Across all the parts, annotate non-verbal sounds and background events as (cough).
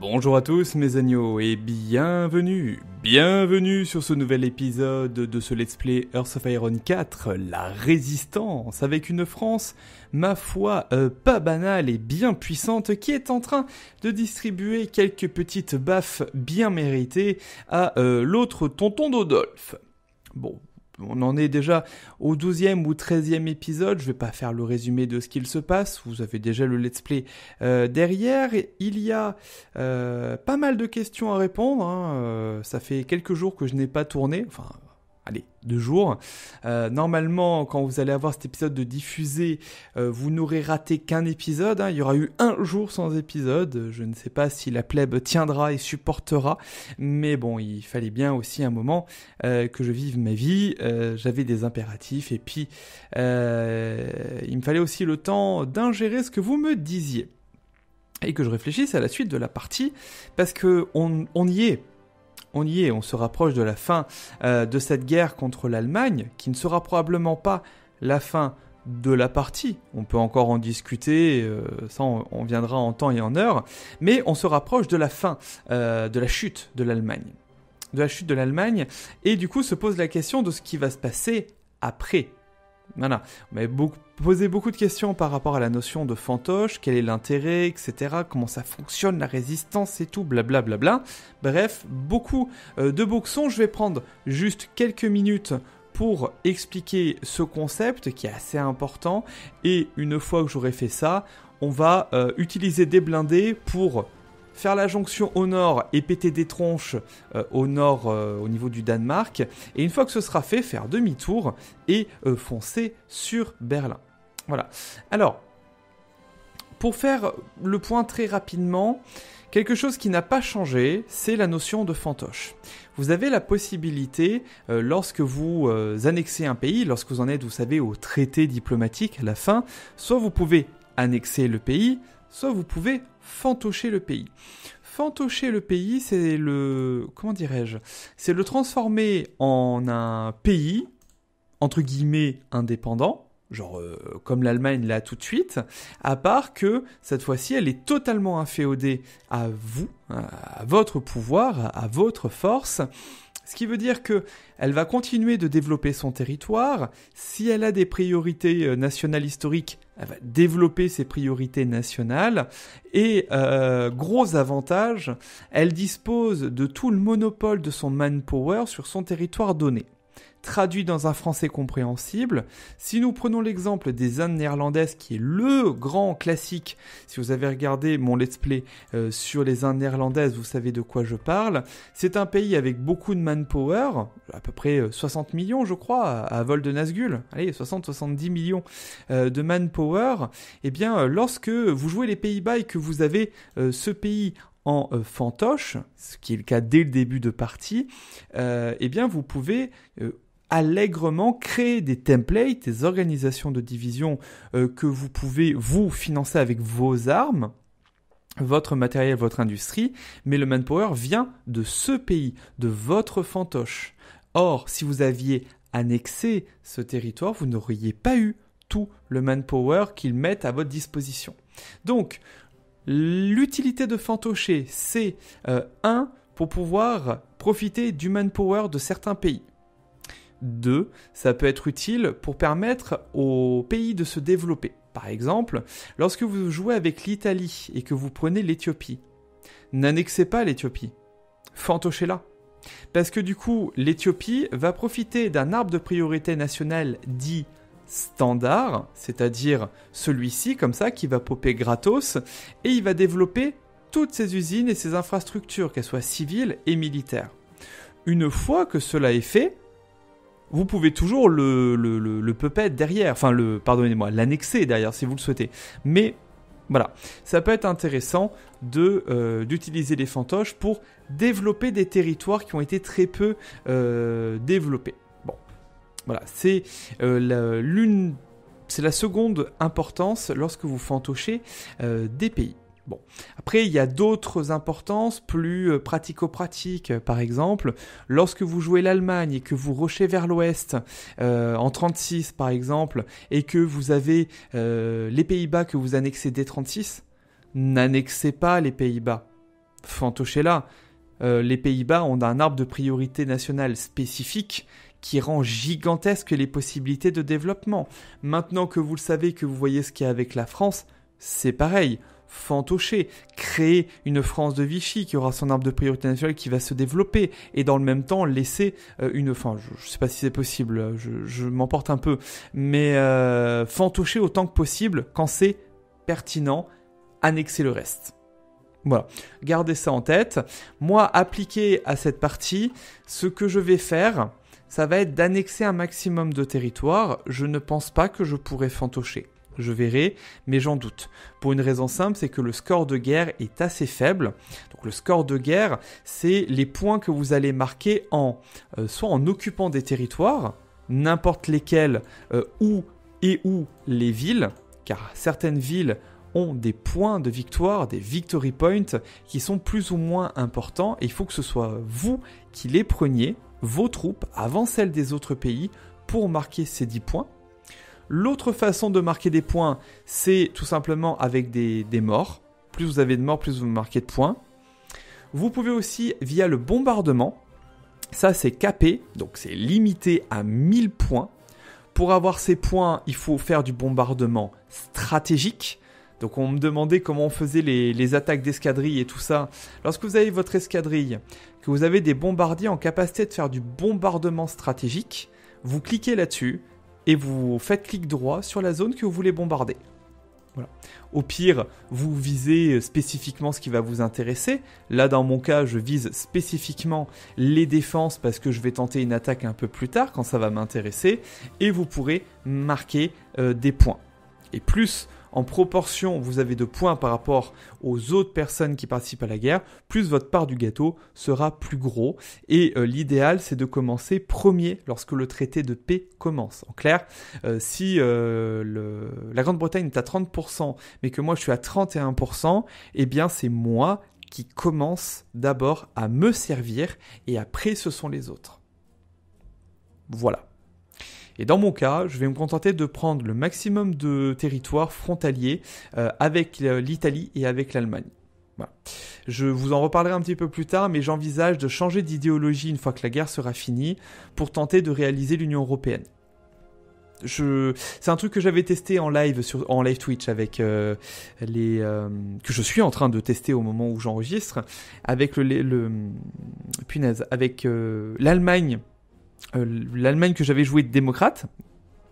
Bonjour à tous mes agneaux et bienvenue, bienvenue sur ce nouvel épisode de ce Let's Play Earth of Iron 4, la résistance, avec une France, ma foi, euh, pas banale et bien puissante, qui est en train de distribuer quelques petites baffes bien méritées à euh, l'autre tonton Dodolphe. Bon, on en est déjà au 12e ou 13e épisode, je vais pas faire le résumé de ce qu'il se passe, vous avez déjà le let's play euh, derrière, il y a euh, pas mal de questions à répondre, hein. euh, ça fait quelques jours que je n'ai pas tourné, enfin allez, deux jours. Euh, normalement, quand vous allez avoir cet épisode de diffusé, euh, vous n'aurez raté qu'un épisode. Hein. Il y aura eu un jour sans épisode. Je ne sais pas si la plèbe tiendra et supportera, mais bon, il fallait bien aussi un moment euh, que je vive ma vie. J'avais des impératifs et puis il me fallait aussi le temps d'ingérer ce que vous me disiez et que je réfléchisse à la suite de la partie parce que on y est on y est, on se rapproche de la fin euh, de cette guerre contre l'Allemagne, qui ne sera probablement pas la fin de la partie. On peut encore en discuter, euh, ça on, viendra en temps et en heure, mais on se rapproche de la fin, euh, de la chute de l'Allemagne. De la chute de l'Allemagne, et du coup se pose la question de ce qui va se passer après voilà. On m'avait beaucoup, posé beaucoup de questions par rapport à la notion de fantoche, quel est l'intérêt, etc., comment ça fonctionne, la résistance et tout, blablabla. Bref, beaucoup euh, de boxons. Je vais prendre juste quelques minutes pour expliquer ce concept qui est assez important. Et une fois que j'aurai fait ça, on va euh, utiliser des blindés pour faire la jonction au nord et péter des tronches euh, au nord euh, au niveau du Danemark, et une fois que ce sera fait, faire demi-tour et euh, foncer sur Berlin. Voilà. Alors, pour faire le point très rapidement, quelque chose qui n'a pas changé, c'est la notion de fantoche. Vous avez la possibilité, lorsque vous annexez un pays, lorsque vous en êtes, vous savez, au traité diplomatique à la fin, soit vous pouvez annexer le pays, soit vous pouvez fantocher le pays. Fantocher le pays, c'est le comment dirais-je C'est le transformer en un pays entre guillemets indépendant, genre euh, comme l'Allemagne l'a tout de suite, à part que cette fois-ci elle est totalement inféodée à vous, à votre pouvoir, à votre force. Ce qui veut dire que elle va continuer de développer son territoire. Si elle a des priorités euh, nationales historiques, elle va développer ses priorités nationales et euh, gros avantage, elle dispose de tout le monopole de son manpower sur son territoire donné traduit dans un français compréhensible. Si nous prenons l'exemple des Indes néerlandaises, qui est le grand classique, si vous avez regardé mon let's play euh, sur les Indes néerlandaises, vous savez de quoi je parle. C'est un pays avec beaucoup de manpower, à peu près 60 euh, millions je crois, à, vol de Nazgul, allez 60-70 millions euh, de manpower. Eh bien, lorsque vous jouez les Pays-Bas et que vous avez ce pays en fantoche, ce qui est le cas dès le début de partie, eh bien vous pouvez allègrement créer des templates, des organisations de division euh, que vous pouvez vous financer avec vos armes votre matériel, votre industrie, mais le manpower vient de ce pays, de votre fantoche. Or, si vous aviez annexé ce territoire, vous n'auriez pas eu tout le manpower qu'ils mettent à votre disposition. Donc, l'utilité de fantocher, c'est euh, un pour pouvoir profiter du manpower de certains pays. 2, ça peut être utile pour permettre aux pays de se développer. Par exemple, lorsque vous jouez avec l'Italie et que vous prenez l'Éthiopie, n'annexez pas l'Éthiopie, fantochez-la. Parce que du coup, l'Éthiopie va profiter d'un arbre de priorité nationale dit standard, c'est-à-dire celui-ci comme ça qui va popper gratos, et il va développer toutes ses usines et ses infrastructures, qu'elles soient civiles et militaires. Une fois que cela est fait, vous pouvez toujours le, le, le, derrière, enfin le, pardonnez-moi, l'annexer derrière si vous le souhaitez. Mais voilà, ça peut être intéressant de, euh, d'utiliser les fantoches pour développer des territoires qui ont été très peu euh, développés. Bon, voilà, c'est euh, l'une, c'est la seconde importance lorsque vous fantochez des pays. Bon. Après, il y a d'autres importances plus euh, pratico-pratiques. Par exemple, lorsque vous jouez l'Allemagne et que vous rochez vers l'ouest euh, en 36, par exemple, et que vous avez euh, les Pays-Bas que vous annexez dès 36, n'annexez pas les Pays-Bas. fantochez là, les Pays-Bas ont un arbre de priorité nationale spécifique qui rend gigantesques les possibilités de développement. Maintenant que vous le savez, que vous voyez ce qu'il y a avec la France, c'est pareil fantocher, créer une France de Vichy qui aura son arbre de priorité naturelle qui va se développer et dans le même temps laisser euh, une, enfin je, ne sais pas si c'est possible, je, m'emporte un peu, mais euh, fantocher autant que possible quand c'est pertinent, annexer le reste. Voilà, gardez ça en tête. Moi, appliqué à cette partie, ce que je vais faire, ça va être d'annexer un maximum de territoire. Je ne pense pas que je pourrais fantocher je verrai, mais j'en doute. Pour une raison simple, c'est que le score de guerre est assez faible. Donc le score de guerre, c'est les points que vous allez marquer en euh, soit en occupant des territoires, n'importe lesquels, euh, où ou et où les villes, car certaines villes ont des points de victoire, des victory points, qui sont plus ou moins importants, et il faut que ce soit vous qui les preniez, vos troupes, avant celles des autres pays, pour marquer ces 10 points. L'autre façon de marquer des points, c'est tout simplement avec des, morts. Plus vous avez de morts, plus vous marquez de points. Vous pouvez aussi via le bombardement. Ça, c'est capé, donc c'est limité à 1000 points. Pour avoir ces points, il faut faire du bombardement stratégique. Donc on me demandait comment on faisait les, les attaques d'escadrille et tout ça. Lorsque vous avez votre escadrille, que vous avez des bombardiers en capacité de faire du bombardement stratégique, vous cliquez là-dessus, et vous faites clic droit sur la zone que vous voulez bombarder. Voilà. Au pire, vous visez spécifiquement ce qui va vous intéresser. Là, dans mon cas, je vise spécifiquement les défenses parce que je vais tenter une attaque un peu plus tard quand ça va m'intéresser. Et vous pourrez marquer euh, des points. Et plus en proportion vous avez de points par rapport aux autres personnes qui participent à la guerre, plus votre part du gâteau sera plus gros. Et euh, l'idéal, c'est de commencer premier lorsque le traité de paix commence. En clair, euh, si euh, la Grande-Bretagne est à 30%, mais que moi je suis à 31%, eh bien c'est moi qui commence d'abord à me servir et après ce sont les autres. Voilà. Et dans mon cas, je vais me contenter de prendre le maximum de territoires frontaliers euh, avec euh, l'Italie et avec l'Allemagne. Je vous en reparlerai un petit peu plus tard, mais j'envisage de changer d'idéologie une fois que la guerre sera finie pour tenter de réaliser l'Union européenne. Je... c'est un truc que j'avais testé en live sur en live Twitch avec euh, les que je suis en train de tester au moment où j'enregistre avec le, le, punaise avec l'Allemagne euh, l'Allemagne que j'avais jouée démocrate,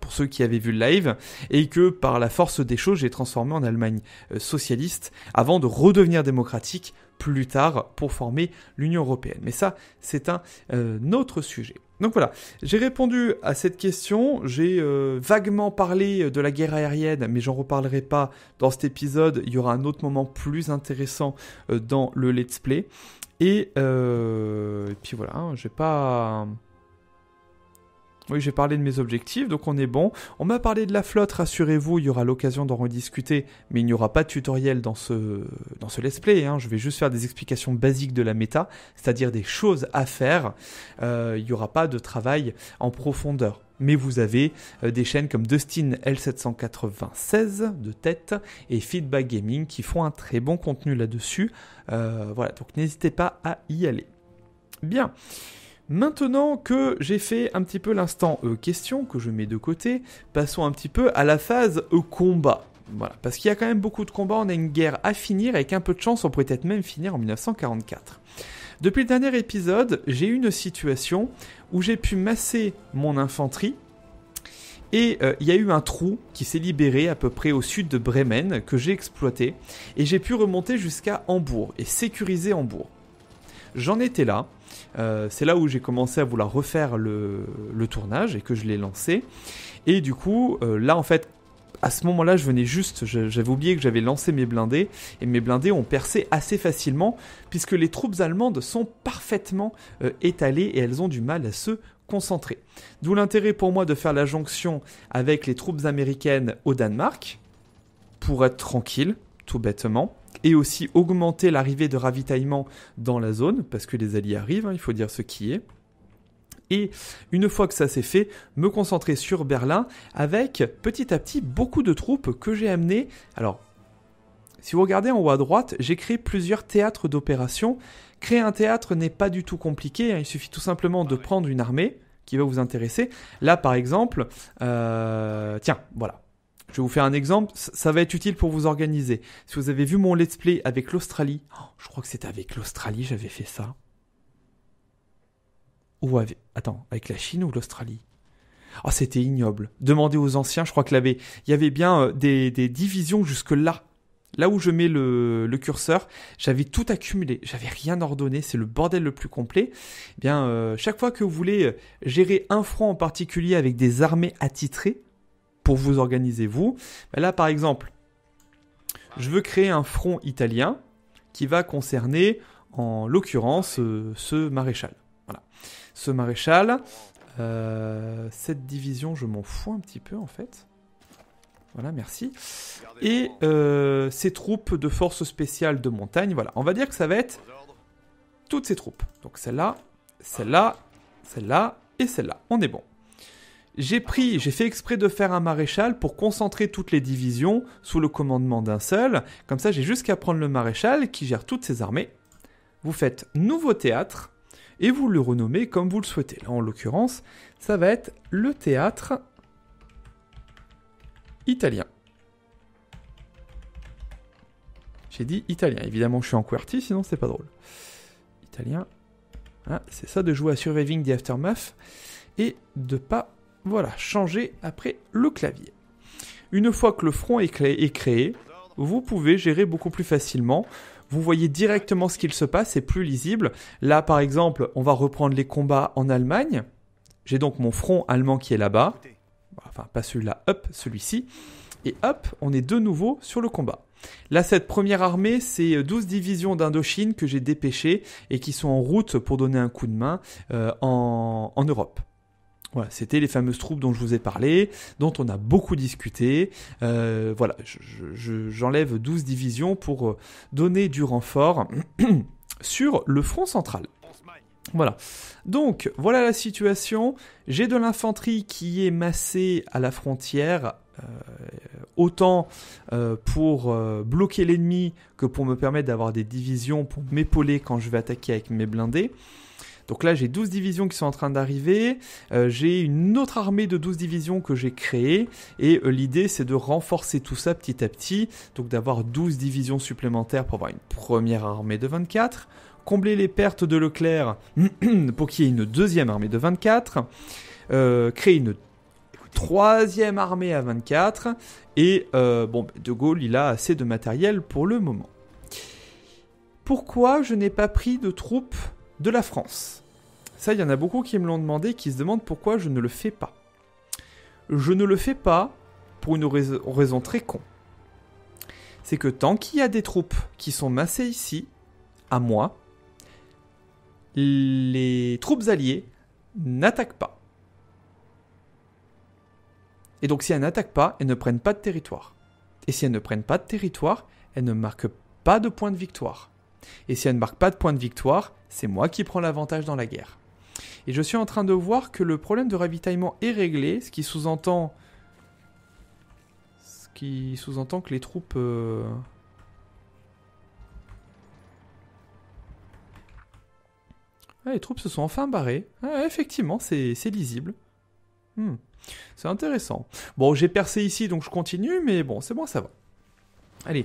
pour ceux qui avaient vu le live, et que par la force des choses, j'ai transformé en Allemagne euh, socialiste avant de redevenir démocratique plus tard pour former l'Union européenne. Mais ça, c'est un euh, autre sujet. Donc voilà, j'ai répondu à cette question, j'ai vaguement parlé de la guerre aérienne, mais j'en reparlerai pas dans cet épisode, il y aura un autre moment plus intéressant dans le let's play. Et, puis voilà, hein, j'ai pas... Oui, j'ai parlé de mes objectifs, donc on est bon. On m'a parlé de la flotte, rassurez-vous, il y aura l'occasion d'en rediscuter, mais il n'y aura pas de tutoriel dans ce, dans ce let's play. Hein. Je vais juste faire des explications basiques de la méta, c'est-à-dire des choses à faire. Euh, il n'y aura pas de travail en profondeur. Mais vous avez euh, des chaînes comme Dustin L796 de tête et Feedback Gaming qui font un très bon contenu là-dessus. Euh, voilà, donc n'hésitez pas à y aller. Bien. Maintenant que j'ai fait un petit peu l'instant euh, question que je mets de côté, passons un petit peu à la phase euh, combat. parce qu'il y a quand même beaucoup de combats, on a une guerre à finir, et avec un peu de chance, on pourrait peut-être même finir en 1944. Depuis le dernier épisode, j'ai eu une situation où j'ai pu masser mon infanterie, et euh, il y a eu un trou qui s'est libéré à peu près au sud de Bremen, que j'ai exploité, et j'ai pu remonter jusqu'à Hambourg, et sécuriser Hambourg. J'en étais là, euh, c'est là où j'ai commencé à vouloir refaire le, tournage et que je l'ai lancé. Et du coup, euh, là en fait, à ce moment-là, je venais juste, j'avais oublié que j'avais lancé mes blindés, et mes blindés ont percé assez facilement, puisque les troupes allemandes sont parfaitement euh, étalées et elles ont du mal à se concentrer. D'où l'intérêt pour moi de faire la jonction avec les troupes américaines au Danemark, pour être tranquille, tout bêtement et aussi augmenter l'arrivée de ravitaillement dans la zone, parce que les alliés arrivent, hein, il faut dire ce qui est. Et une fois que ça s'est fait, me concentrer sur Berlin avec petit à petit beaucoup de troupes que j'ai amenées. Alors, si vous regardez en haut à droite, j'ai créé plusieurs théâtres d'opération. Créer un théâtre n'est pas du tout compliqué, hein. il suffit tout simplement de ah prendre une armée qui va vous intéresser. Là, par exemple, euh, tiens, voilà. Je vais vous faire un exemple, ça va être utile pour vous organiser. Si vous avez vu mon let's play avec l'Australie, oh, je crois que c'était avec l'Australie, j'avais fait ça. Ou avec... Attends, avec la Chine ou l'Australie Ah, oh, c'était ignoble. Demandez aux anciens, je crois que Il y avait bien euh, des, divisions jusque-là là où je mets le, curseur, j'avais tout accumulé, j'avais rien ordonné, c'est le bordel le plus complet. Eh bien, euh, chaque fois que vous voulez euh, gérer un front en particulier avec des armées attitrées, pour vous organiser vous. Là, par exemple, je veux créer un front italien qui va concerner, en l'occurrence, euh, ce maréchal. Voilà. Ce maréchal, euh, cette division, je m'en fous un petit peu en fait. Voilà, merci. Et ces euh, troupes de forces spéciales de montagne, voilà. On va dire que ça va être toutes ces troupes. Donc celle-là, celle-là, celle-là et celle-là. On est bon. J'ai pris, j'ai fait exprès de faire un maréchal pour concentrer toutes les divisions sous le commandement d'un seul. Comme ça, j'ai juste qu'à prendre le maréchal qui gère toutes ses armées. Vous faites nouveau théâtre et vous le renommez comme vous le souhaitez. Là, en l'occurrence, ça va être le théâtre italien. J'ai dit italien. Évidemment, je suis en QWERTY, sinon c'est pas drôle. Italien. Ah, c'est ça de jouer à Surviving the Aftermath et de pas voilà, changer après le clavier. Une fois que le front est créé, vous pouvez gérer beaucoup plus facilement vous voyez directement ce qu'il se passe, c'est plus lisible. Là, par exemple, on va reprendre les combats en Allemagne. J'ai donc mon front allemand qui est là-bas. Enfin, pas celui-là, hop, celui-ci. Et hop, on est de nouveau sur le combat. Là, cette première armée, c'est 12 euh, divisions d'Indochine que j'ai dépêchées et qui sont en route pour donner un coup de main euh, en Europe. Voilà, c'était les fameuses troupes dont je vous ai parlé, dont on a beaucoup discuté. Euh, voilà, j'enlève 12 divisions pour euh, donner du renfort (clears throat) sur le front central. Voilà. Donc, voilà la situation. J'ai de l'infanterie qui est massée à la frontière, euh, autant pour bloquer l'ennemi que pour me permettre d'avoir des divisions pour m'épauler quand je vais attaquer avec mes blindés. Donc là, j'ai 12 divisions qui sont en train d'arriver. Euh, j'ai une autre armée de 12 divisions que j'ai créée. Et euh, l'idée, c'est de renforcer tout ça petit à petit. Donc d'avoir 12 divisions supplémentaires pour avoir une première armée de 24. Combler les pertes de Leclerc (clears throat) pour qu'il y ait une deuxième armée de 24. Euh, créer une troisième armée à 24. Et bon, De Gaulle, il a assez de matériel pour le moment. Pourquoi je n'ai pas pris de troupes de la France. Ça, il y en a beaucoup qui me l'ont demandé, qui se demandent pourquoi je ne le fais pas. Je ne le fais pas pour une raison très con. C'est que tant qu'il y a des troupes qui sont massées ici, à moi, les troupes alliées n'attaquent pas. Et donc si elles n'attaquent pas, elles ne prennent pas de territoire. Et si elles ne prennent pas de territoire, elles ne marquent pas de point de victoire. Et si elle ne marque pas de point de victoire, c'est moi qui prends l'avantage dans la guerre. Et je suis en train de voir que le problème de ravitaillement est réglé, ce qui sous-entend... Ce qui sous-entend que les troupes... Euh, les troupes se sont enfin barrées. Ah, effectivement, c'est lisible. Hmm. C'est intéressant. Bon, j'ai percé ici, donc je continue, mais bon, c'est bon, ça va. Allez,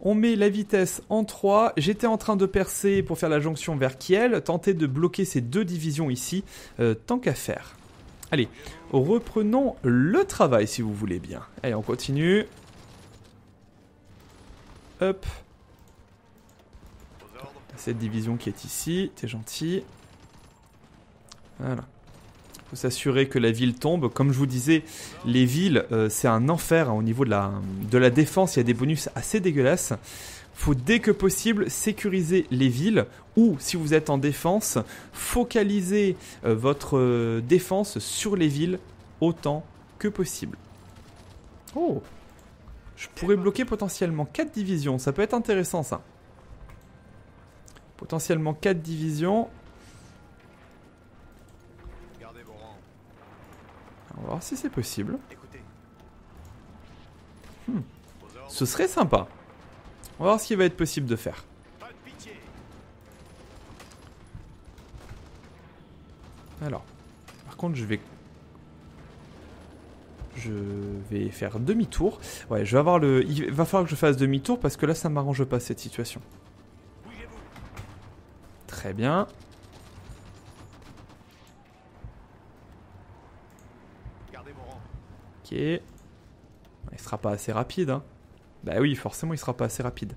on met la vitesse en 3. J'étais en train de percer pour faire la jonction vers Kiel, tenter de bloquer ces deux divisions ici, euh, tant qu'à faire. Allez, reprenons le travail si vous voulez bien. Allez, on continue. Hop. Cette division qui est ici, t'es gentil. Voilà faut s'assurer que la ville tombe. Comme je vous disais, les villes, euh, c'est un enfer hein, au niveau de la, de la défense. Il y a des bonus assez dégueulasses. Faut dès que possible sécuriser les villes ou si vous êtes en défense, focaliser euh, votre euh, défense sur les villes autant que possible. Oh Je pourrais bloquer potentiellement 4 divisions, ça peut être intéressant ça. Potentiellement 4 divisions, si c'est possible. Hmm. Ce serait sympa. On va voir ce qu'il va être possible de faire. Alors, par contre, je vais... Je vais faire demi-tour. Ouais, je vais avoir le... Il va falloir que je fasse demi-tour parce que là, ça m'arrange pas cette situation. Très bien. Ok. Il sera pas assez rapide. Hein. Bah oui, forcément, il sera pas assez rapide.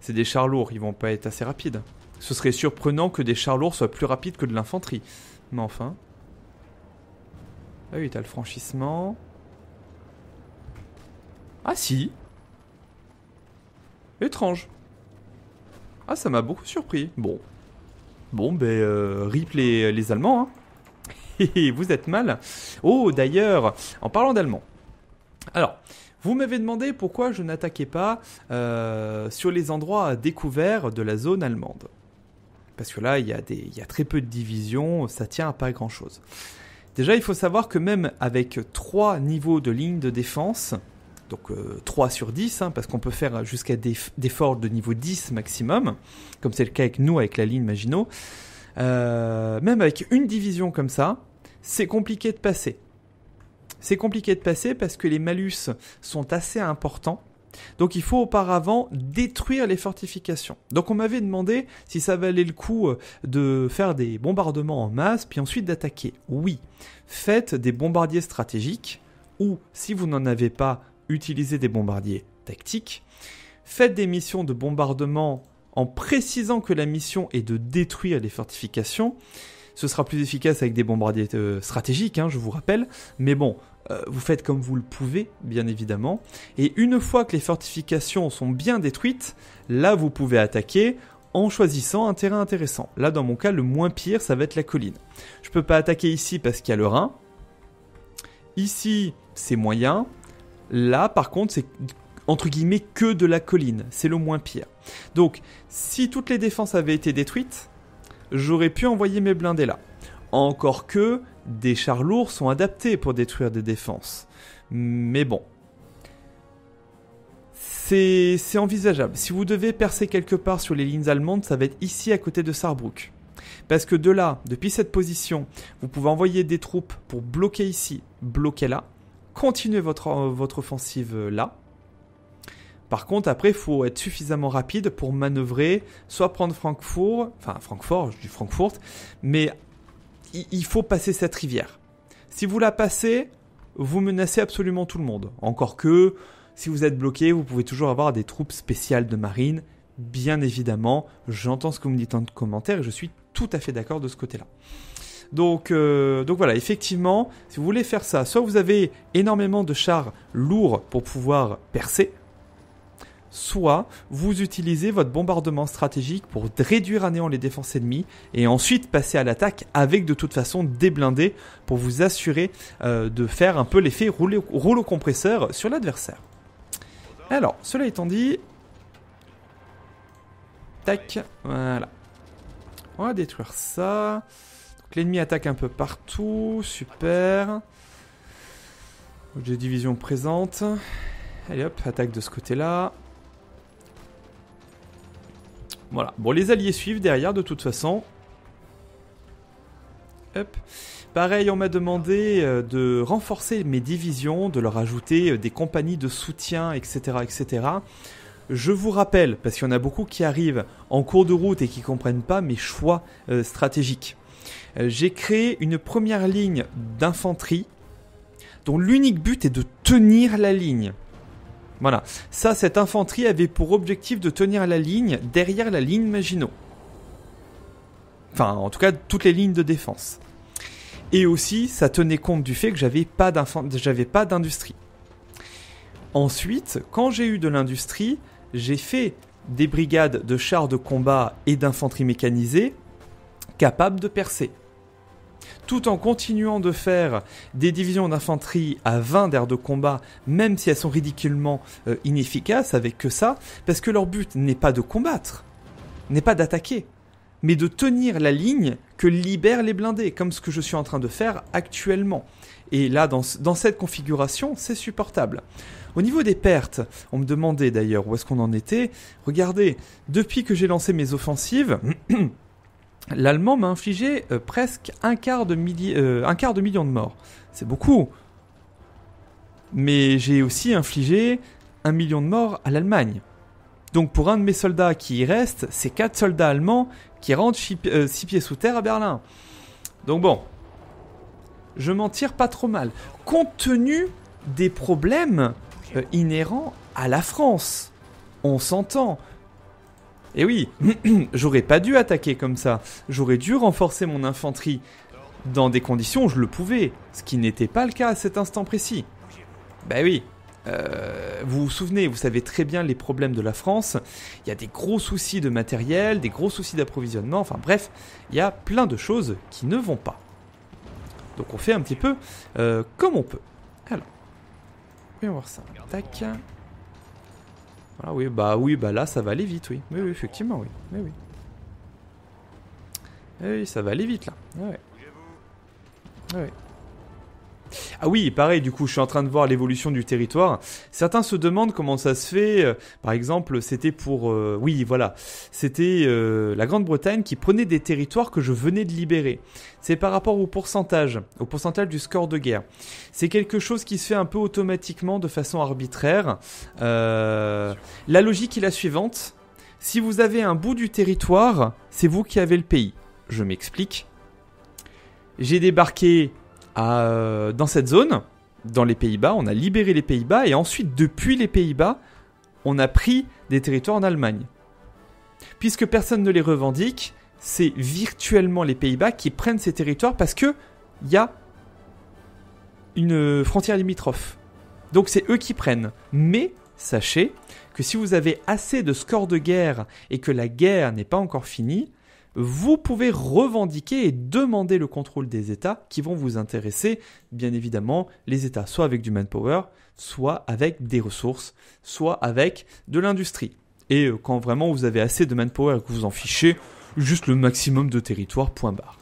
C'est des chars lourds, ils vont pas être assez rapides. Ce serait surprenant que des chars lourds soient plus rapides que de l'infanterie. Mais enfin. Ah oui, t'as le franchissement. Ah si Étrange. Ah, ça m'a beaucoup surpris. Bon. Bon, ben, euh, rip les, les Allemands, hein. (laughs) vous êtes mal. Oh, d'ailleurs, en parlant d'allemand. Alors, vous m'avez demandé pourquoi je n'attaquais pas euh, sur les endroits découverts de la zone allemande. Parce que là, il y, a très peu de divisions, ça tient à pas grand-chose. Déjà, il faut savoir que même avec 3 niveaux de ligne de défense, donc 3 euh, sur 10, hein, parce qu'on peut faire jusqu'à des, forges de niveau 10 maximum, comme c'est le cas avec nous avec la ligne Maginot, euh, même avec une division comme ça, c'est compliqué de passer. C'est compliqué de passer parce que les malus sont assez importants. Donc il faut auparavant détruire les fortifications. Donc on m'avait demandé si ça valait le coup euh, de faire des bombardements en masse puis ensuite d'attaquer. Oui, faites des bombardiers stratégiques ou si vous n'en avez pas, utilisez des bombardiers tactiques. Faites des missions de bombardement en précisant que la mission est de détruire les fortifications. Ce sera plus efficace avec des bombardiers euh, stratégiques, hein, je vous rappelle. Mais bon, euh, vous faites comme vous le pouvez, bien évidemment. Et une fois que les fortifications sont bien détruites, là vous pouvez attaquer en choisissant un terrain intéressant. Là, dans mon cas, le moins pire, ça va être la colline. Je peux pas attaquer ici parce qu'il y a le Rhin. Ici, c'est moyen. Là, par contre, c'est entre guillemets que de la colline. C'est le moins pire. Donc, si toutes les défenses avaient été détruites, j'aurais pu envoyer mes blindés là. Encore que des chars lourds sont adaptés pour détruire des défenses. Mais bon. C'est envisageable. Si vous devez percer quelque part sur les lignes allemandes, ça va être ici à côté de Saarbrück. Parce que de là, depuis cette position, vous pouvez envoyer des troupes pour bloquer ici, bloquer là, continuer votre, votre offensive là, par contre, après, il faut être suffisamment rapide pour manœuvrer, soit prendre Francfort, enfin Francfort, je dis Francfort, mais il faut passer cette rivière. Si vous la passez, vous menacez absolument tout le monde. Encore que, si vous êtes bloqué, vous pouvez toujours avoir des troupes spéciales de marine. Bien évidemment, j'entends ce que vous me dites en commentaire et je suis tout à fait d'accord de ce côté-là. Donc, euh, donc voilà, effectivement, si vous voulez faire ça, soit vous avez énormément de chars lourds pour pouvoir percer, soit vous utilisez votre bombardement stratégique pour réduire à néant les défenses ennemies et ensuite passer à l'attaque avec de toute façon des blindés pour vous assurer euh, de faire un peu l'effet rouleau compresseur sur l'adversaire. Alors, cela étant dit... Tac, voilà. On va détruire ça. l'ennemi attaque un peu partout, super. J'ai division présente. Allez hop, attaque de ce côté-là. Voilà. Bon, les alliés suivent derrière, de toute façon. Hop. Pareil, on m'a demandé euh, de renforcer mes divisions, de leur ajouter euh, des compagnies de soutien, etc., etc. Je vous rappelle, parce qu'il y en a beaucoup qui arrivent en cours de route et qui ne comprennent pas mes choix euh, stratégiques. J'ai créé une première ligne d'infanterie dont l'unique but est de tenir la ligne. Voilà. Ça, cette infanterie avait pour objectif de tenir la ligne derrière la ligne Maginot. Enfin, en tout cas, toutes les lignes de défense. Et aussi, ça tenait compte du fait que j'avais pas d'industrie. Ensuite, quand j'ai eu de l'industrie, j'ai fait des brigades de chars de combat et d'infanterie mécanisée capables de percer tout en continuant de faire des divisions d'infanterie à 20 d'air de combat, même si elles sont ridiculement euh, inefficaces avec que ça, parce que leur but n'est pas de combattre, n'est pas d'attaquer, mais de tenir la ligne que libèrent les blindés, comme ce que je suis en train de faire actuellement. Et là, dans, dans cette configuration, c'est supportable. Au niveau des pertes, on me demandait d'ailleurs où est-ce qu'on en était. Regardez, depuis que j'ai lancé mes offensives, (clears throat) l'Allemand m'a infligé euh, presque euh, un quart, de million de morts. C'est beaucoup. Mais j'ai aussi infligé un million de morts à l'Allemagne. Donc pour un de mes soldats qui y reste, c'est quatre soldats allemands qui rentrent six euh, pieds sous terre à Berlin. Donc bon, je m'en tire pas trop mal. Compte tenu des problèmes inhérents à la France, on s'entend. Eh oui, (clears throat) j'aurais pas dû attaquer comme ça. J'aurais dû renforcer mon infanterie dans des conditions où je le pouvais, ce qui n'était pas le cas à cet instant précis. Bah oui, euh, vous vous souvenez, vous savez très bien les problèmes de la France. Il y a des gros soucis de matériel, des gros soucis d'approvisionnement, enfin bref, il y a plein de choses qui ne vont pas. Donc on fait un petit peu euh, comme on peut. Alors, va voir ça. Tac. Voilà, oui, bah oui, bah là ça va aller vite, oui. Oui, oui, effectivement, oui. Mais oui. oui, ça va aller vite là. Ouais. Ouais. Ah oui, pareil, du coup, je suis en train de voir l'évolution du territoire. Certains se demandent comment ça se fait. Euh, par exemple, c'était pour... Euh, oui, voilà. C'était euh, la Grande-Bretagne qui prenait des territoires que je venais de libérer. C'est par rapport au pourcentage, au pourcentage du score de guerre. C'est quelque chose qui se fait un peu automatiquement, de façon arbitraire. la logique est la suivante. Si vous avez un bout du territoire, c'est vous qui avez le pays. Je m'explique. J'ai débarqué euh, dans cette zone, dans les Pays-Bas, on a libéré les Pays-Bas et ensuite, depuis les Pays-Bas, on a pris des territoires en Allemagne. Puisque personne ne les revendique, c'est virtuellement les Pays-Bas qui prennent ces territoires parce que y a une frontière limitrophe. Donc c'est eux qui prennent. Mais sachez que si vous avez assez de scores de guerre et que la guerre n'est pas encore finie, vous pouvez revendiquer et demander le contrôle des États qui vont vous intéresser, bien évidemment, les États, soit avec du manpower, soit avec des ressources, soit avec de l'industrie. Et euh, quand vraiment vous avez assez de manpower et que vous en fichez, juste le maximum de territoire, point barre.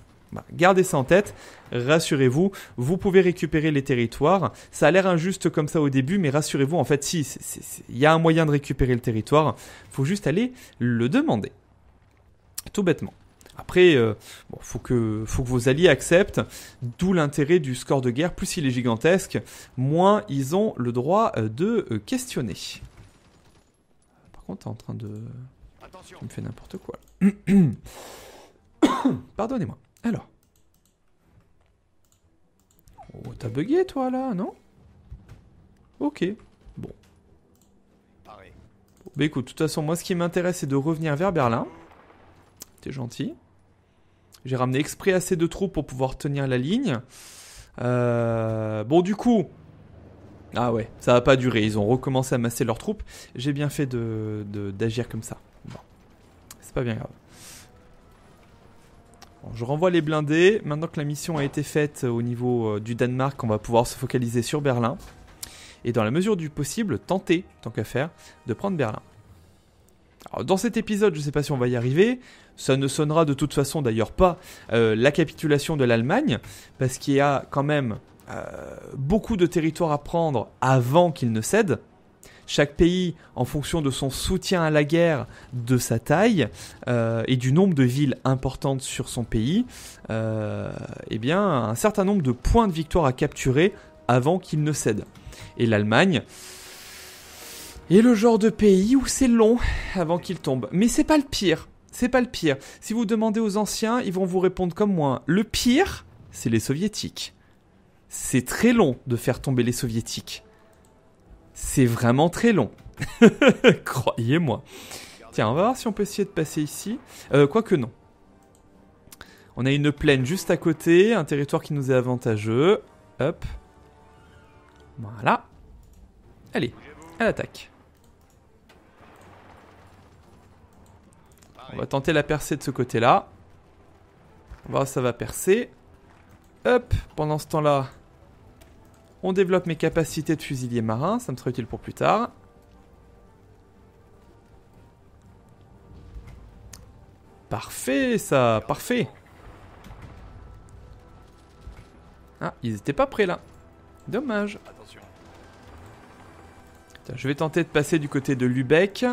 Gardez ça en tête, rassurez-vous, vous pouvez récupérer les territoires. Ça a l'air injuste comme ça au début, mais rassurez-vous, en fait, si, il y a un moyen de récupérer le territoire, faut juste aller le demander. Tout bêtement. Après, euh, faut que vos alliés acceptent, d'où l'intérêt du score de guerre. Plus il est gigantesque, moins ils ont le droit euh, de euh, questionner. Par contre, t'es en train de, Attention. tu me fais n'importe quoi. (coughs) Pardonnez-moi. Alors. Oh, t'as bugué toi là, non Ok, bon. Bah écoute, de toute façon, moi ce qui m'intéresse c'est de revenir vers Berlin. T'es gentil. J'ai ramené exprès assez de troupes pour pouvoir tenir la ligne. Euh, bon, du coup. Ah ouais, ça va pas durer. Ils ont recommencé à masser leurs troupes. J'ai bien fait d'agir de, comme ça. Bon. C'est pas bien grave. je renvoie les blindés. Maintenant que la mission a été faite au niveau euh, du Danemark, on va pouvoir se focaliser sur Berlin. Et dans la mesure du possible, tenter, tant qu'à faire, de prendre Berlin dans cet épisode, je ne sais pas si on va y arriver, ça ne sonnera de toute façon d'ailleurs pas euh, la capitulation de l'Allemagne, parce qu'il y a quand même euh, beaucoup de territoires à prendre avant qu'il ne cède. Chaque pays, en fonction de son soutien à la guerre, de sa taille euh, et du nombre de villes importantes sur son pays, eh bien, un certain nombre de points de victoire à capturer avant qu'il ne cède. Et l'Allemagne, et le genre de pays où c'est long avant qu'il tombe. Mais c'est pas le pire. C'est pas le pire. Si vous demandez aux anciens, ils vont vous répondre comme moi. Le pire, c'est les soviétiques. C'est très long de faire tomber les soviétiques. C'est vraiment très long. (laughs) Croyez-moi. Tiens, on va voir si on peut essayer de passer ici. Euh, quoique non. On a une plaine juste à côté, un territoire qui nous est avantageux. Hop. Voilà. Allez, à l'attaque. On va tenter la percée de ce côté-là. On va voir si ça va percer. Hop Pendant ce temps-là, on développe mes capacités de fusilier marin. Ça me sera utile pour plus tard. Parfait, ça Parfait Ah, ils étaient pas prêts, là. Dommage. Attention. Je vais tenter de passer du côté de Lubeck.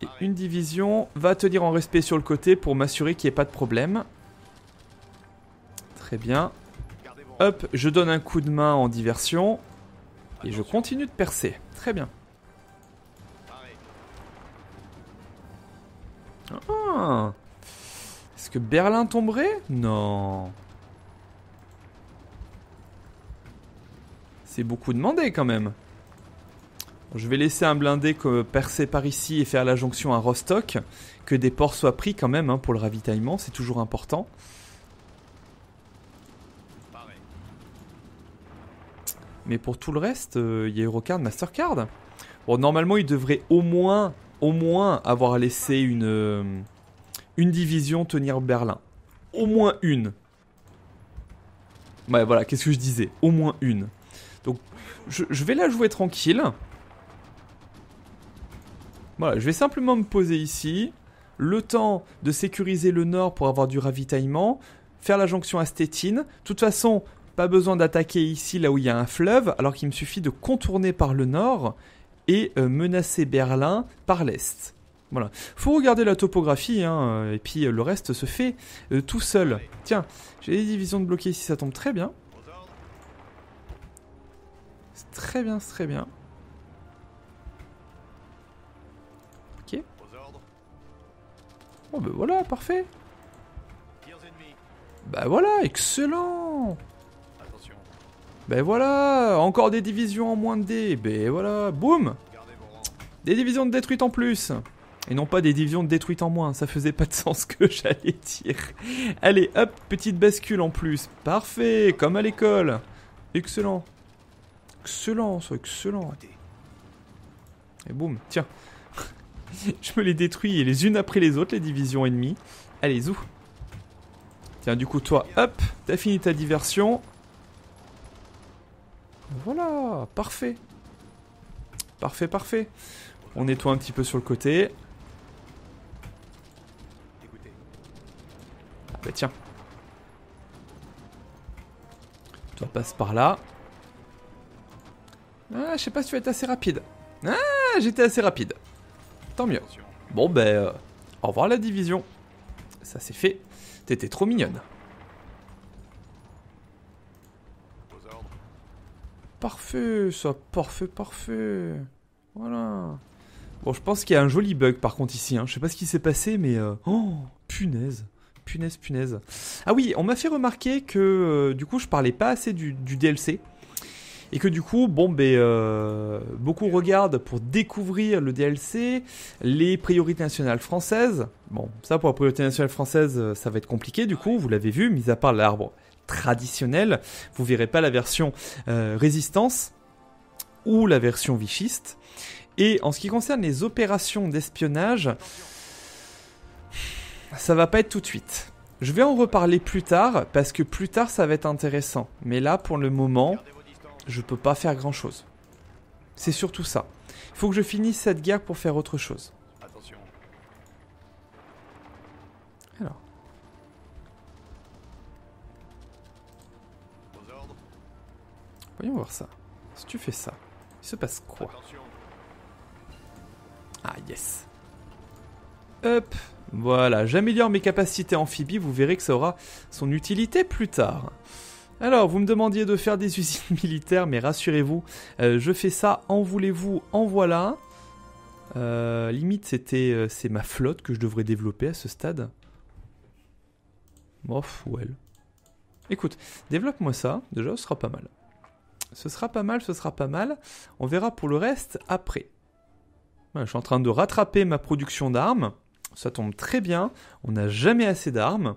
Et une division va tenir en respect sur le côté pour m'assurer qu'il n'y ait pas de problème. Très bien. Hop, je donne un coup de main en diversion. Et je continue de percer. Très bien. Ah. Est-ce que Berlin tomberait Non. C'est beaucoup demandé quand même. Je vais laisser un blindé percer par ici et faire la jonction à Rostock. Que des ports soient pris quand même hein, pour le ravitaillement, c'est toujours important. Mais pour tout le reste, euh, il y a Eurocard, Mastercard. Bon, normalement, il devrait au moins, au moins avoir laissé une, euh, une division tenir Berlin. Au moins une. Ouais, voilà, qu'est-ce que je disais Au moins une. Donc, je vais la jouer tranquille. Voilà, je vais simplement me poser ici, le temps de sécuriser le nord pour avoir du ravitaillement, faire la jonction à Stettin. De toute façon, pas besoin d'attaquer ici là où il y a un fleuve, alors qu'il me suffit de contourner par le nord et euh, menacer Berlin par l'est. Voilà. Faut regarder la topographie, hein, euh, et puis euh, le reste se fait tout seul. Tiens, j'ai les divisions de bloquer, ici, ça tombe très bien. C'est très bien, c'est très bien. Oh bah voilà, parfait. Bah voilà, excellent. Ben voilà, encore des divisions en moins de dés. Bah voilà, boum. Des divisions de détruites en plus. Et non pas des divisions de détruites en moins, ça faisait pas de sens que (laughs) j'allais dire. Allez, hop, petite bascule en plus. Parfait, comme à l'école. Excellent. Excellent, c'est excellent. Et boum, tiens. (laughs) je me les détruis les unes après les autres, les divisions ennemies. Allez, zou. Tiens, du coup, toi, hop, t'as fini ta diversion. Voilà, parfait. Parfait, parfait. On nettoie un petit peu sur le côté. Ah, bah tiens. Toi, passe par là. Ah, je sais pas si tu vas être assez rapide. Ah, j'étais assez rapide. Tant mieux. Bon ben, euh, au revoir la division. Ça c'est fait. T'étais trop mignonne. Parfait, ça, parfait, parfait. Voilà. Bon, je pense qu'il y a un joli bug par contre ici. Hein. Je sais pas ce qui s'est passé, mais... Euh, oh, punaise. Punaise, punaise. Ah oui, on m'a fait remarquer que euh, du coup je parlais pas assez du DLC et que du coup, bon, ben, euh, beaucoup regardent pour découvrir le DLC, les priorités nationales françaises. Bon, ça pour la priorité nationale française, euh, ça va être compliqué du coup, vous l'avez vu, mis à part l'arbre traditionnel, vous verrez pas la version euh, résistance ou la version vichiste. Et en ce qui concerne les opérations d'espionnage, ça va pas être tout de suite. Je vais en reparler plus tard parce que plus tard ça va être intéressant. Mais là pour le moment, je peux pas faire grand chose. C'est surtout ça. Il faut que je finisse cette guerre pour faire autre chose. Attention. Alors. Voyons voir ça. Si tu fais ça, il se passe quoi Ah yes. Hop. Voilà, j'améliore mes capacités amphibies, vous verrez que ça aura son utilité plus tard. Alors, vous me demandiez de faire des (laughs) usines militaires, mais rassurez-vous, euh, je fais ça en voulez-vous, en voilà. Euh, limite, c'était, euh, c'est ma flotte que je devrais développer à ce stade. Oh, well. Écoute, développe-moi ça, déjà, ce sera pas mal. Ce sera pas mal, ce sera pas mal. On verra pour le reste après. je suis en train de rattraper ma production d'armes. Ça tombe très bien. On n'a jamais assez d'armes.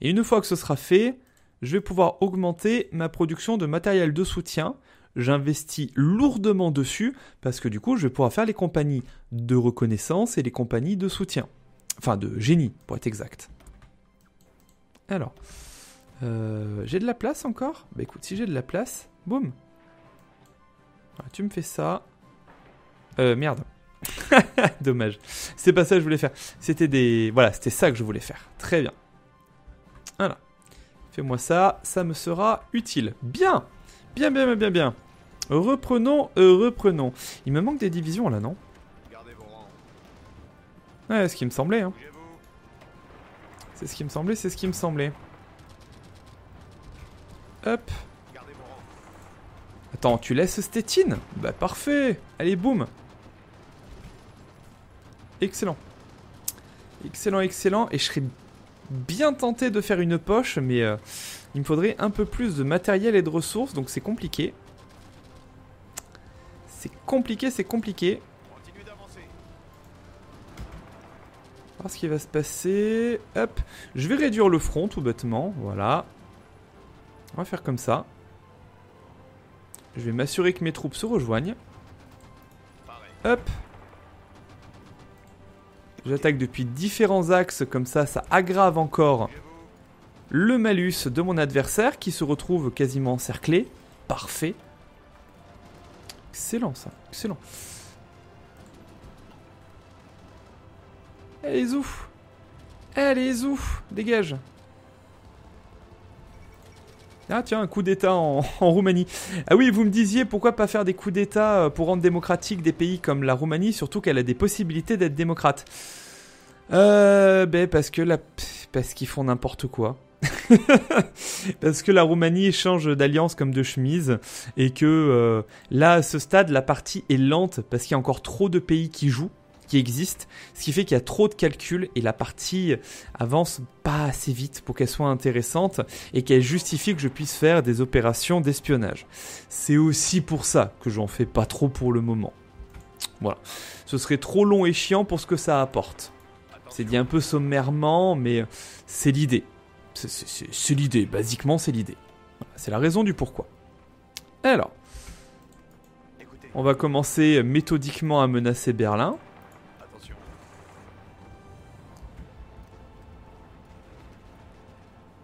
Et une fois que ce sera fait, je vais pouvoir augmenter ma production de matériel de soutien. J'investis lourdement dessus parce que du coup, je vais pouvoir faire les compagnies de reconnaissance et les compagnies de soutien. Enfin, de génie, pour être exact. Alors, euh, j'ai de la place encore Bah écoute, si j'ai de la place, boum. Ah, tu me fais ça. Euh, merde. (laughs) Dommage. C'est pas ça que je voulais faire. C'était des. Voilà, c'était ça que je voulais faire. Très bien. Voilà. Fais-moi ça, ça me sera utile. Bien Bien, bien, bien, bien, bien. Reprenons, euh, reprenons. Il me manque des divisions là, non Ouais, ce qui me semblait. Hein. C'est ce qui me semblait, c'est ce qui me semblait. Hop. Attends, tu laisses Stétine Bah parfait Allez, boum Excellent. Excellent, excellent. Et je serai bien tenté de faire une poche, mais euh, il me faudrait un peu plus de matériel et de ressources, donc c'est compliqué. C'est compliqué, c'est compliqué. On voir ce qui va se passer. Hop, je vais réduire le front tout bêtement, voilà. On va faire comme ça. Je vais m'assurer que mes troupes se rejoignent. Hop, J'attaque depuis différents axes, comme ça, ça aggrave encore le malus de mon adversaire qui se retrouve quasiment encerclé. Parfait. Excellent ça, excellent. Allez zou Allez ouf, Dégage ah tiens, un coup d'État (laughs) en, Roumanie. Ah oui, vous me disiez pourquoi pas faire des coups d'État euh, pour rendre démocratique des pays comme la Roumanie, surtout qu'elle a des possibilités d'être démocrate. Euh, ben parce que la, parce qu'ils font n'importe quoi. (laughs) parce que la Roumanie change d'alliance comme de chemise et que euh, là, à ce stade, la partie est lente parce qu'il y a encore trop de pays qui jouent existe, ce qui fait qu'il y a trop de calculs et la partie avance pas assez vite pour qu'elle soit intéressante et qu'elle justifie que je puisse faire des opérations d'espionnage. C'est aussi pour ça que j'en fais pas trop pour le moment. Voilà. Ce serait trop long et chiant pour ce que ça apporte. C'est dit un peu sommairement, mais c'est l'idée. C'est l'idée, basiquement c'est l'idée. C'est la raison du pourquoi. Alors, on va commencer méthodiquement à menacer Berlin.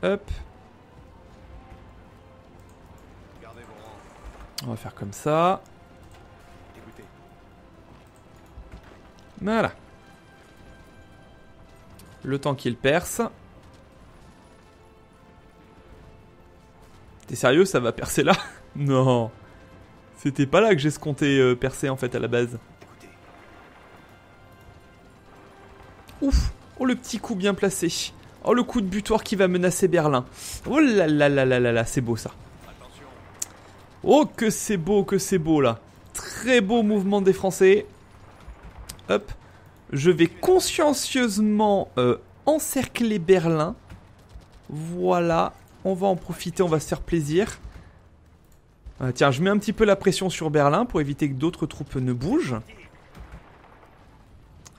Hop. On va faire comme ça. Voilà. Le temps qu'il perce. T'es sérieux, ça va percer là (laughs) Non. C'était pas là que j'ai escompté euh, percer en fait à la base. Ouf Oh le petit coup bien placé Oh, le coup de butoir qui va menacer Berlin. Oh là là là là là là, c'est beau ça. Oh, que c'est beau, que c'est beau là. Très beau mouvement des Français. Hop. Je vais consciencieusement euh, encercler Berlin. Voilà. On va en profiter, on va se faire plaisir. Euh, tiens, je mets un petit peu la pression sur Berlin pour éviter que d'autres troupes ne bougent.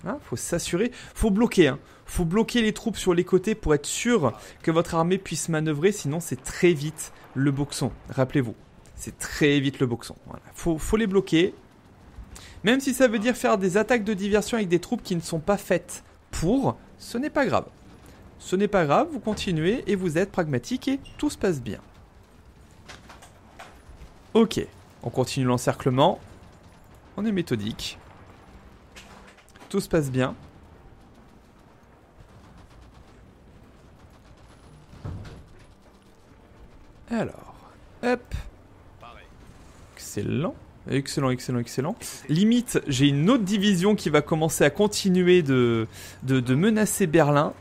Ah, faut s'assurer. Faut bloquer, hein. Faut bloquer les troupes sur les côtés pour être sûr que votre armée puisse manœuvrer, sinon c'est très vite le boxon. Rappelez-vous, c'est très vite le boxon. Il faut les bloquer. Même si ça veut dire faire des attaques de diversion avec des troupes qui ne sont pas faites pour, ce n'est pas grave. Ce n'est pas grave, vous continuez et vous êtes pragmatique et tout se passe bien. Ok, on continue l'encerclement. On est méthodique. Tout se passe bien. Alors, hop. Excellent. Excellent, excellent, excellent. Limite, j'ai une autre division qui va commencer à continuer de, de, menacer Berlin.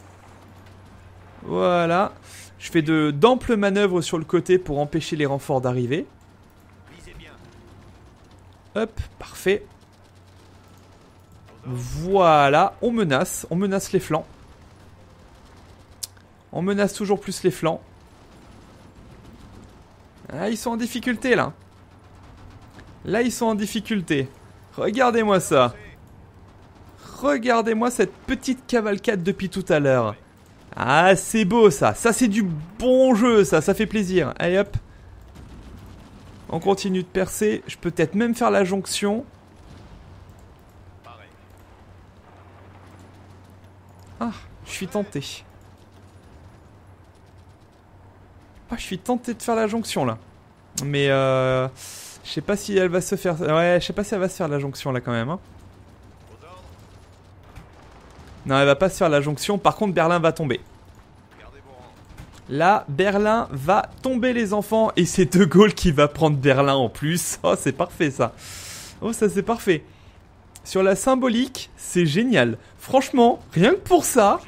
Voilà. Je fais d'amples manœuvres sur le côté pour empêcher les renforts d'arriver. Hop, parfait. Voilà, on menace, on menace les flancs. On menace toujours plus les flancs. Ah, ils sont en difficulté là. Là, ils sont en difficulté. Regardez-moi ça. Regardez-moi cette petite cavalcade depuis tout à l'heure. Ah, c'est beau ça. Ça, c'est du bon jeu, ça. Ça fait plaisir. Allez hop. On continue de percer. Je peux peut-être même faire la jonction. Ah, je suis tenté. Ah, je suis tenté de faire la jonction là. Mais euh, je sais pas si elle va se faire. Ouais, je sais pas si elle va se faire la jonction là quand même. Hein. Non, elle va pas se faire la jonction. Par contre, Berlin va tomber. Là, Berlin va tomber les enfants et c'est De Gaulle qui va prendre Berlin en plus. Oh, c'est parfait ça. Oh, ça c'est parfait. Sur la symbolique, c'est génial. Franchement, rien que pour ça,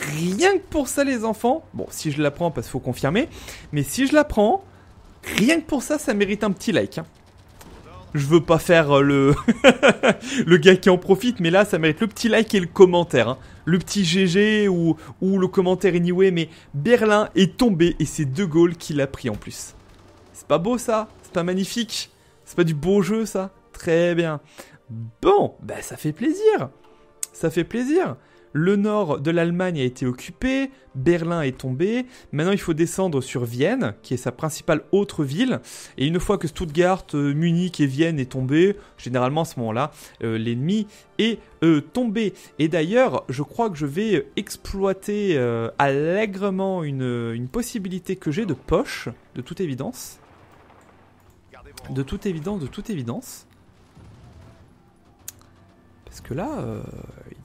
Rien que pour ça, les enfants, bon, si je la prends, parce qu'il faut confirmer, mais si je la prends, rien que pour ça, ça mérite un petit like. Hein. Je veux pas faire euh, le, (laughs) le gars qui en profite, mais là, ça mérite le petit like et le commentaire. Hein. Le petit GG ou, ou le commentaire anyway, mais Berlin est tombé et c'est De Gaulle qui l'a pris en plus. C'est pas beau ça C'est pas magnifique C'est pas du beau jeu ça Très bien. Bon, bah ça fait plaisir. Ça fait plaisir le nord de l'Allemagne a été occupé, Berlin est tombé, maintenant il faut descendre sur Vienne, qui est sa principale autre ville, et une fois que Stuttgart, euh, Munich et Vienne est tombé, généralement à ce moment-là, euh, l'ennemi est euh, tombé. Et d'ailleurs, je crois que je vais exploiter allègrement une possibilité que j'ai de poche, de toute évidence. De toute évidence, de toute évidence. Parce que là, il euh,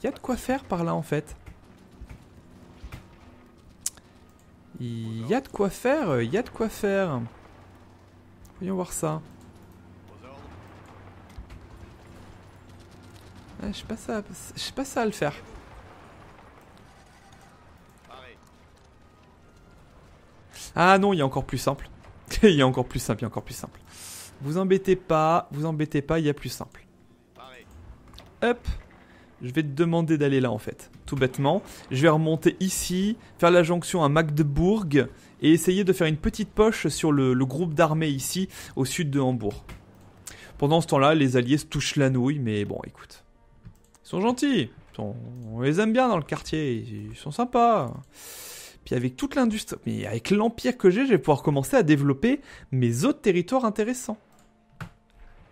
y a de quoi faire par là en fait. Il y a de quoi faire, il euh, y a de quoi faire. Voyons voir ça. Ah, je sais pas ça, je sais pas ça à le faire. Ah non, il y a (laughs) encore plus simple. il y a encore plus simple, il y a encore plus simple. Vous embêtez pas, vous embêtez pas, il y a plus simple hop, je vais te demander d'aller là en fait, tout bêtement. Je vais remonter ici, faire la jonction à Magdebourg et essayer de faire une petite poche sur le, groupe d'armée ici, au sud de Hambourg. Pendant ce temps-là, les alliés se touchent la nouille, mais bon, écoute. Ils sont gentils, on les aime bien dans le quartier, ils sont sympas. Puis avec toute l'industrie, mais avec l'empire que j'ai, je vais pouvoir commencer à développer mes autres territoires intéressants.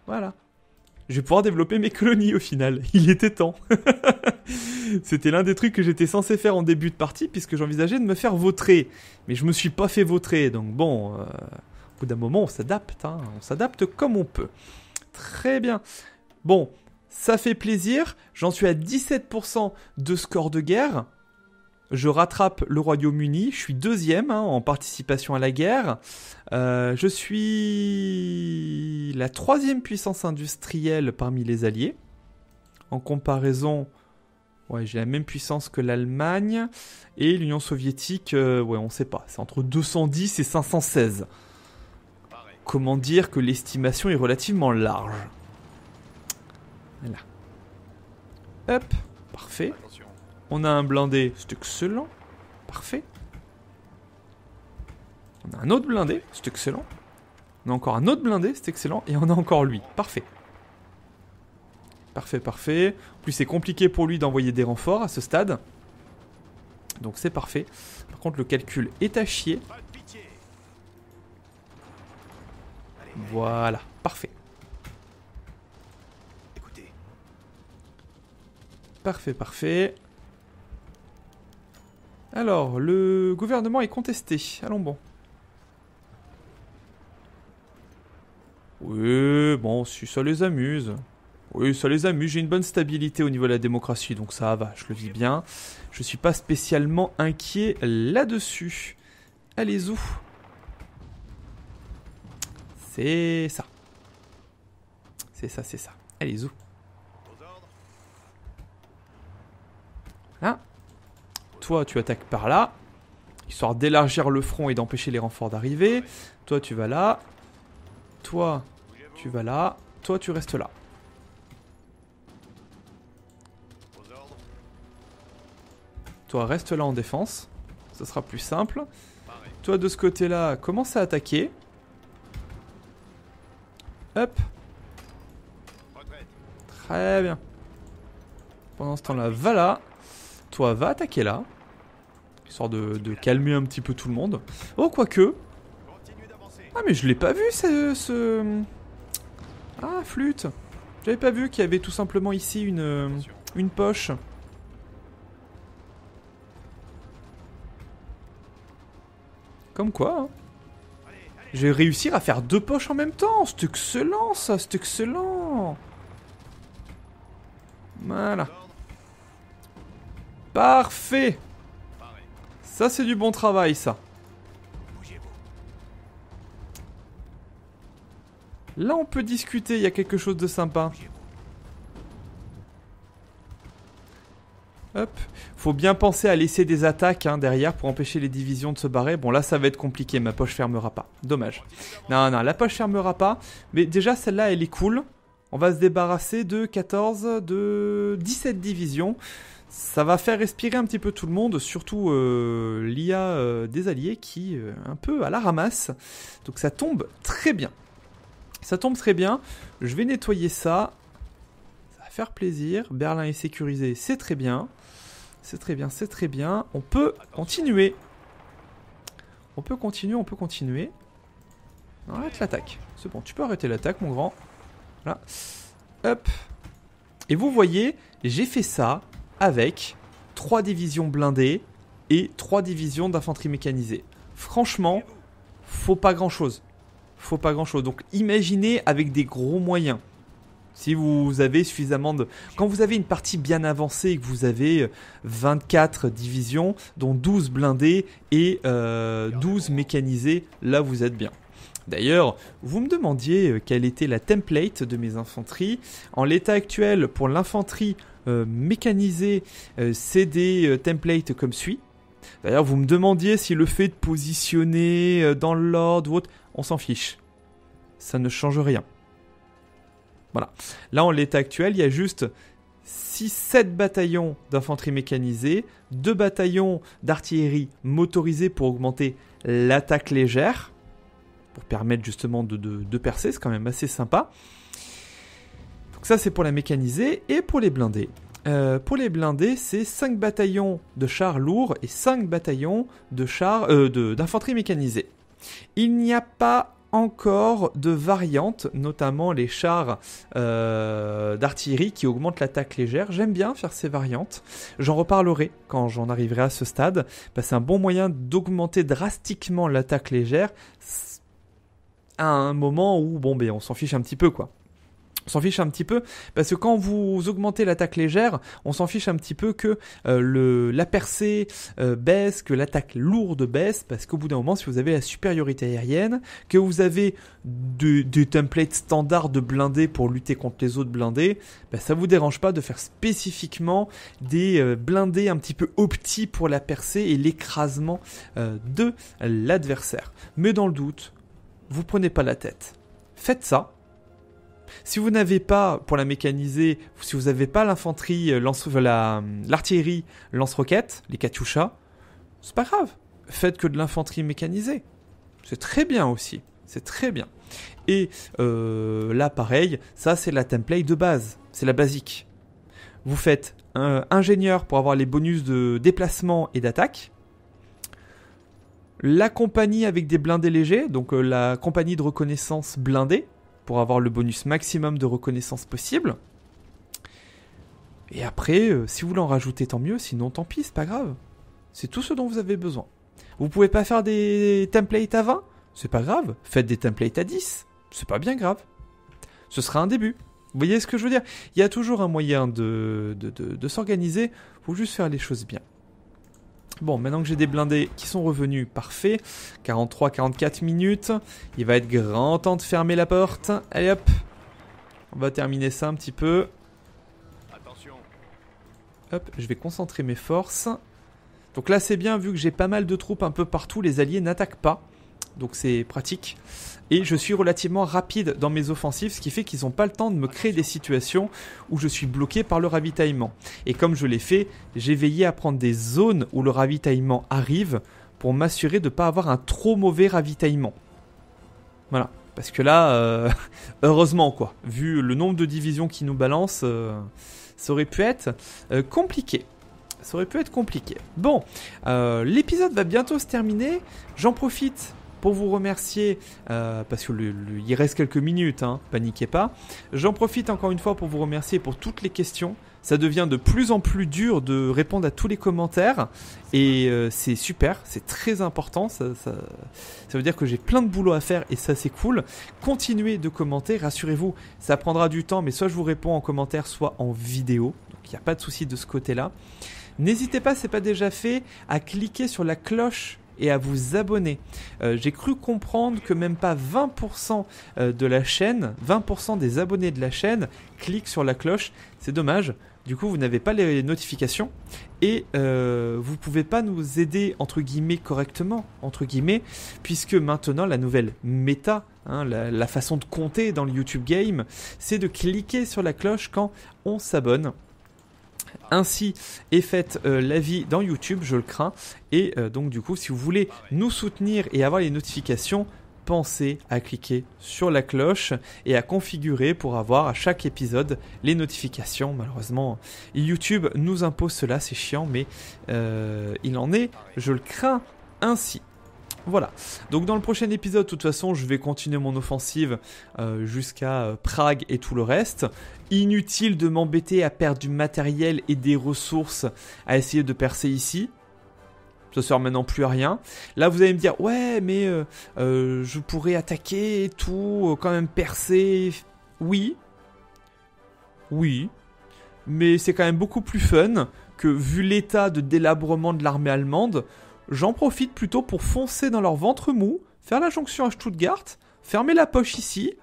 Voilà je vais pouvoir développer mes colonies au final. (laughs) Il était temps. (laughs) C'était l'un des trucs que j'étais censé faire en début de partie, puisque j'envisageais de me faire vautrer. Mais je me suis pas fait vautrer, donc bon, euh, au bout d'un moment, on s'adapte, hein. on s'adapte comme on peut. Très bien. Bon, ça fait plaisir. J'en suis à 17% de score de guerre je rattrape le Royaume-Uni, je suis deuxième hein, en participation à la guerre, euh, je suis la troisième puissance industrielle parmi les Alliés. En comparaison, ouais, j'ai la même puissance que l'Allemagne et l'Union soviétique, on euh, ouais, on sait pas, c'est entre 210 et 516. Comment dire que l'estimation est relativement large. Voilà. Hop, parfait. On a un blindé, c'est excellent. Parfait. On a un autre blindé, c'est excellent. On a encore un autre blindé, c'est excellent. Et on a encore lui, parfait. Parfait, parfait. En plus, c'est compliqué pour lui d'envoyer des renforts à ce stade. Donc c'est parfait. Par contre, le calcul est à chier. Voilà, parfait. Parfait, parfait. Alors, le gouvernement est contesté. Allons bon. Oui, bon, si ça les amuse. Oui, ça les amuse. J'ai une bonne stabilité au niveau de la démocratie, donc ça va, je le vis bien. Je suis pas spécialement inquiet là-dessus. allez vous C'est ça. C'est ça, c'est ça. Allez-y. Là toi, tu attaques par là, histoire d'élargir le front et d'empêcher les renforts d'arriver. Toi, tu vas là. Toi, tu vas là. Toi, tu restes là. Toi, reste là en défense. Ça sera plus simple. Toi, de ce côté-là, commence à attaquer. Hop. Très bien. Pendant ce temps-là, va là. Toi, va attaquer là. Histoire de, calmer un petit peu tout le monde. Oh, quoique. Ah, mais je l'ai pas vu, ce... ce... Ah, flûte. J'avais pas vu qu'il y avait tout simplement ici une, euh, une poche. Comme quoi, hein. Je vais réussir à faire deux poches en même temps. C'est excellent, ça. C'est excellent. Voilà. Parfait. Ça, c'est du bon travail, ça. Là, on peut discuter, il y a quelque chose de sympa. Hop. Faut bien penser à laisser des attaques hein, derrière pour empêcher les divisions de se barrer. Bon, là, ça va être compliqué, ma poche fermera pas. Dommage. Non, non, la poche fermera pas. Mais déjà, celle-là, elle est cool. On va se débarrasser de 14, de 17 divisions. Ça va faire respirer un petit peu tout le monde, surtout euh, l'IA euh, des alliés qui euh, un peu à la ramasse. Donc ça tombe très bien. Ça tombe très bien. Je vais nettoyer ça. Ça va faire plaisir. Berlin est sécurisé, c'est très bien. C'est très bien, c'est très bien. On peut continuer. On peut continuer, on peut continuer. arrête l'attaque. C'est bon, tu peux arrêter l'attaque, mon grand. Voilà. Hop. Et vous voyez, j'ai fait ça avec 3 divisions blindées et 3 divisions d'infanterie mécanisée. Franchement, faut pas grand chose. Faut pas grand chose. Donc imaginez avec des gros moyens. Si vous avez suffisamment de... Quand vous avez une partie bien avancée et que vous avez 24 euh, divisions, dont 12 blindées et 12 euh, mécanisées, là vous êtes bien. D'ailleurs, vous me demandiez euh, quelle était la template de mes infanteries. En l'état actuel, pour l'infanterie, euh, mécaniser euh, CD, euh, template comme suit. D'ailleurs, vous me demandiez si le fait de positionner dans l'ordre ou autre, on s'en fiche. Ça ne change rien. Voilà. Là, en l'état actuel, il y a juste 6-7 bataillons d'infanterie mécanisée, 2 bataillons d'artillerie motorisée pour augmenter l'attaque légère, pour permettre justement de percer, c'est quand même assez sympa. Donc ça c'est pour la mécanisée et pour les blindés. Euh, pour les blindés, c'est 5 bataillons de chars lourds et 5 bataillons euh, de d'infanterie mécanisée. Il n'y a pas encore de variantes, notamment les chars euh, d'artillerie qui augmentent l'attaque légère. J'aime bien faire ces variantes. J'en reparlerai quand j'en arriverai à ce stade. c'est un bon moyen d'augmenter drastiquement l'attaque légère à un moment où bon ben, on s'en fiche un petit peu quoi on s'en fiche un petit peu parce que quand vous augmentez l'attaque légère, on s'en fiche un petit peu que euh, le, la percée euh, baisse, que l'attaque lourde baisse, parce qu'au bout d'un moment, si vous avez la supériorité aérienne, que vous avez des de templates standards de blindés pour lutter contre les autres blindés, ça bah, ça vous dérange pas de faire spécifiquement des euh, blindés un petit peu opti pour la percée et l'écrasement de l'adversaire. Mais dans le doute, vous prenez pas la tête. Faites ça si vous n'avez pas, pour la mécaniser, si vous n'avez pas l'infanterie, euh, euh, euh, l'artillerie, lance-roquettes, les Katyusha, c'est pas grave. Faites que de l'infanterie mécanisée. C'est très bien aussi. C'est très bien. Et là, pareil, ça c'est la template de base. C'est la basique. Vous faites un ingénieur pour avoir les bonus de déplacement et d'attaque. La compagnie avec des blindés légers, donc la compagnie de reconnaissance blindée, pour avoir le bonus maximum de reconnaissance possible. Et après, euh, si vous voulez en rajouter, tant mieux, sinon tant pis, c'est pas grave. C'est tout ce dont vous avez besoin. Vous pouvez pas faire des templates à 20 C'est pas grave, faites des templates à 10, c'est pas bien grave. Ce sera un début. Vous voyez ce que je veux dire Il y a toujours un moyen de, de, s'organiser, faut juste faire les choses bien. Bon, maintenant que j'ai des blindés qui sont revenus, parfait. 43-44 minutes. Il va être grand temps de fermer la porte. Allez hop. On va terminer ça un petit peu. Attention. Hop, je vais concentrer mes forces. Donc là c'est bien vu que j'ai pas mal de troupes un peu partout, les alliés n'attaquent pas. Donc c'est pratique et je suis relativement rapide dans mes offensives, ce qui fait qu'ils n'ont pas le temps de me créer des situations où je suis bloqué par le ravitaillement. Et comme je l'ai fait, j'ai veillé à prendre des zones où le ravitaillement arrive pour m'assurer de ne pas avoir un trop mauvais ravitaillement. Voilà. Parce que là, euh, (laughs) heureusement quoi, vu le nombre de divisions qui nous balancent, euh, ça aurait pu être euh, compliqué ça aurait pu être compliqué. Bon, l'épisode va bientôt se terminer. J'en profite pour vous remercier, euh, parce qu'il reste quelques minutes, hein, paniquez pas, j'en profite encore une fois pour vous remercier pour toutes les questions. Ça devient de plus en plus dur de répondre à tous les commentaires et euh, c'est super, c'est très important. Ça, veut dire que j'ai plein de boulot à faire et ça c'est cool. Continuez de commenter, rassurez-vous, ça prendra du temps, mais soit je vous réponds en commentaire, soit en vidéo. Donc il n'y a pas de souci de ce côté-là. N'hésitez pas, c'est pas déjà fait, à cliquer sur la cloche et à vous abonner. Euh, j'ai cru comprendre que même pas 20% euh, de la chaîne, 20% des abonnés de la chaîne cliquent sur la cloche. C'est dommage. Du coup, vous n'avez pas les notifications et euh, vous pouvez pas nous aider entre guillemets correctement entre guillemets, puisque maintenant la nouvelle méta, hein, la façon de compter dans le YouTube Game, c'est de cliquer sur la cloche quand on s'abonne ainsi est faite euh, la vie dans YouTube, je le crains. Et euh, donc du coup, si vous voulez nous soutenir et avoir les notifications, pensez à cliquer sur la cloche et à configurer pour avoir à chaque épisode les notifications. Malheureusement, YouTube nous impose cela, c'est chiant, mais euh, il en est, je le crains, ainsi. Voilà. Donc dans le prochain épisode, de toute façon, je vais continuer mon offensive euh, jusqu'à euh, Prague et tout le reste. Inutile de m'embêter à perdre du matériel et des ressources à essayer de percer ici. Ça sert maintenant plus à rien. Là, vous allez me dire, ouais, mais euh, je pourrais attaquer et tout, quand même percer. Oui. Oui. Mais c'est quand même beaucoup plus fun que, vu l'état de délabrement de l'armée allemande, J'en profite plutôt pour foncer dans leur ventre mou, faire la jonction à Stuttgart, fermer la poche ici,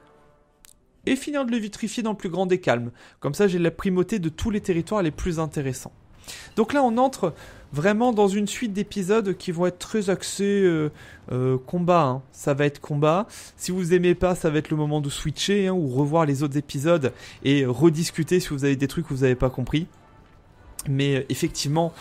et finir de le vitrifier dans le plus grand des calmes. Comme ça, j'ai la primauté de tous les territoires les plus intéressants. Donc là, on entre vraiment dans une suite d'épisodes qui vont être très axés euh, euh, combat. Hein. Ça va être combat. Si vous aimez pas, ça va être le moment de switcher hein, ou revoir les autres épisodes et rediscuter si vous avez des trucs que vous n'avez pas compris. Mais euh, effectivement,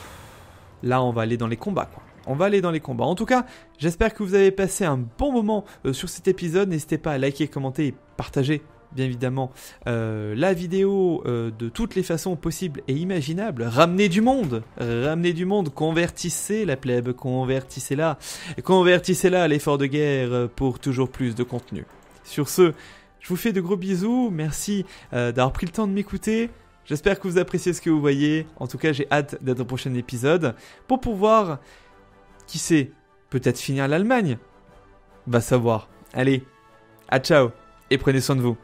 là, on va aller dans les combats. Quoi on va aller dans les combats. En tout cas, j'espère que vous avez passé un bon moment euh, sur cet épisode. N'hésitez pas à liker, commenter et partager bien évidemment euh, la vidéo euh, de toutes les façons possibles et imaginables. Ramenez du monde, ramenez du monde, convertissez la plèbe, convertissez-la, convertissez-la à l'effort de guerre pour toujours plus de contenu. Sur ce, je vous fais de gros bisous, merci d'avoir pris le temps de m'écouter. J'espère que vous appréciez ce que vous voyez. En tout cas, j'ai hâte d'être au prochain épisode pour pouvoir qui sait Peut-être finir l'Allemagne Va savoir. Allez, à ciao et prenez soin de vous.